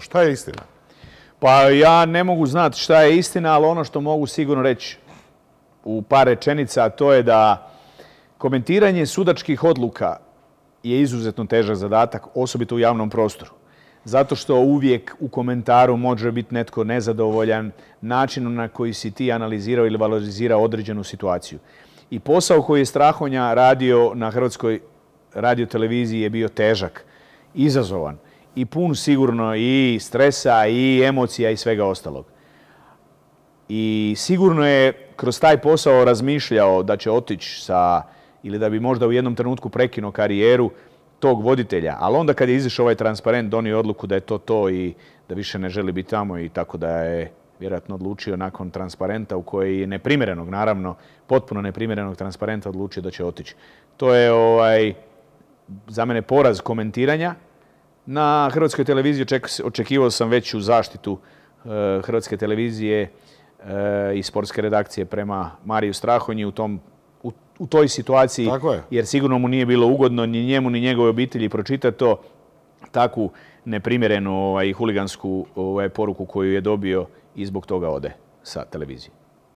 Šta je istina? Pa ja ne mogu znati šta je istina, ali ono što mogu sigurno reći u par rečenica, to je da komentiranje sudačkih odluka je izuzetno težak zadatak, osobito u javnom prostoru. Zato što uvijek u komentaru može biti netko nezadovoljan načinom na koji si ti analizirao ili valorizirao određenu situaciju. I posao koji je Strahonja radio na Hrvatskoj radioteleviziji je bio težak, izazovan i pun sigurno i stresa i emocija i svega ostalog. I sigurno je kroz taj posao razmišljao da će otići sa ili da bi možda u jednom trenutku prekinuo karijeru tog voditelja. Ali onda kad je izišao ovaj transparent, donio odluku da je to to i da više ne želi biti tamo i tako da je vjerojatno odlučio nakon transparenta u koji je neprimjerenog, naravno, potpuno neprimjerenog transparenta odlučio da će otići. To je ovaj, za mene poraz komentiranja na Hrvatskoj televiziji očekivao sam veću zaštitu e, Hrvatske televizije e, i sportske redakcije prema Mariju Strahonji u toj situaciji, jer sigurno mu nije bilo ugodno ni njemu ni njegove obitelji pročitati to takvu neprimjerenu i ovaj, huligansku ovaj, poruku koju je dobio i zbog toga ode sa televizije.